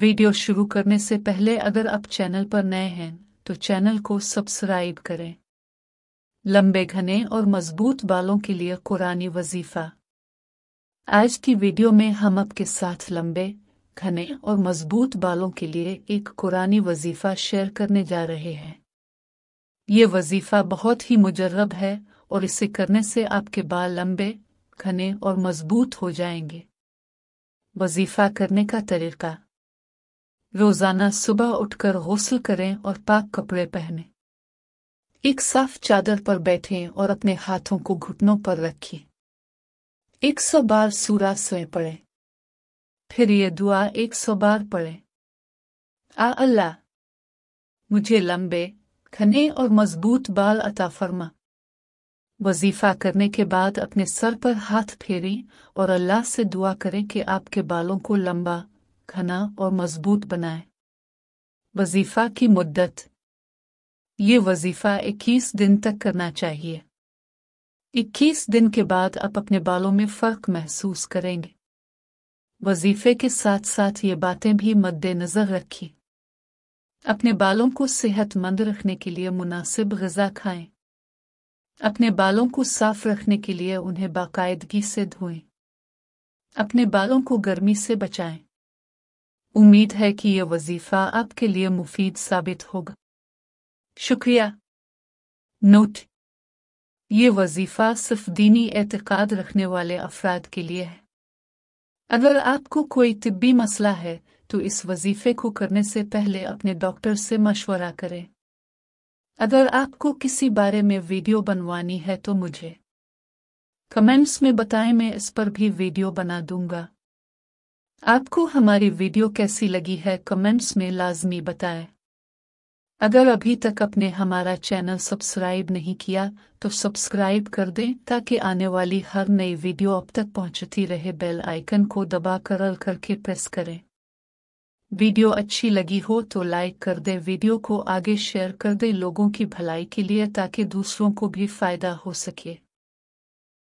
Video शुरू करने से पहले अगर आप चैनल पर नए हैं तो चैनल को सब्सक्राइब करें लंबे घने और मजबूत बालों के लिए कुरानी वजीफा आज की वीडियो में हम आपके साथ लंबे घने और मजबूत बालों के लिए एक कुरानी वजीफा शेयर करने जा रहे हैं ये वजीफा बहुत ही मुजरब है और इसे करने से आपके बाल लंबे घने और मजबूत हो जाएंगे वजीफा करने का तरीका रोजाना सुबह उठकर गौसल करें और पाक कपड़े पहने एक साफ चादर पर बैठें और अपने हाथों को घुटनों पर रखें एक सौ बार सूरा सोए पड़े फिर ये दुआ एक सौ बार पड़े आ अल्लाह मुझे लंबे घने और मजबूत बाल अता फरमा वजीफा करने के बाद अपने सर पर हाथ फेरें और अल्लाह से दुआ करें कि आपके बालों को लंबा घना और मजबूत बनाए वजीफा की मुद्दत ये वजीफा 21 दिन तक करना चाहिए 21 दिन के बाद आप अपने बालों में फर्क महसूस करेंगे वजीफे के साथ साथ ये बातें भी मद्देनजर रखी अपने बालों को सेहतमंद रखने के लिए मुनासिब गजा खाएं अपने बालों को साफ रखने के लिए उन्हें बाकायदगी से धोएं अपने बालों को गर्मी से बचाएं उम्मीद है कि यह वजीफा आपके लिए मुफीद साबित होगा शुक्रिया नोट ये वजीफा सिर्फ दीनी एतकाद रखने वाले अफराद के लिए है अगर आपको कोई तिब्बी मसला है तो इस वजीफे को करने से पहले अपने डॉक्टर से मशवरा करें अगर आपको किसी बारे में वीडियो बनवानी है तो मुझे कमेंट्स में बताएं मैं इस पर भी वीडियो बना दूंगा आपको हमारी वीडियो कैसी लगी है कमेंट्स में लाजमी बताएं। अगर अभी तक अपने हमारा चैनल सब्सक्राइब नहीं किया तो सब्सक्राइब कर दें ताकि आने वाली हर नई वीडियो अब तक पहुंचती रहे बेल आइकन को दबा कर करके प्रेस करें वीडियो अच्छी लगी हो तो लाइक कर दें वीडियो को आगे शेयर कर दें लोगों की भलाई के लिए ताकि दूसरों को भी फ़ायदा हो सके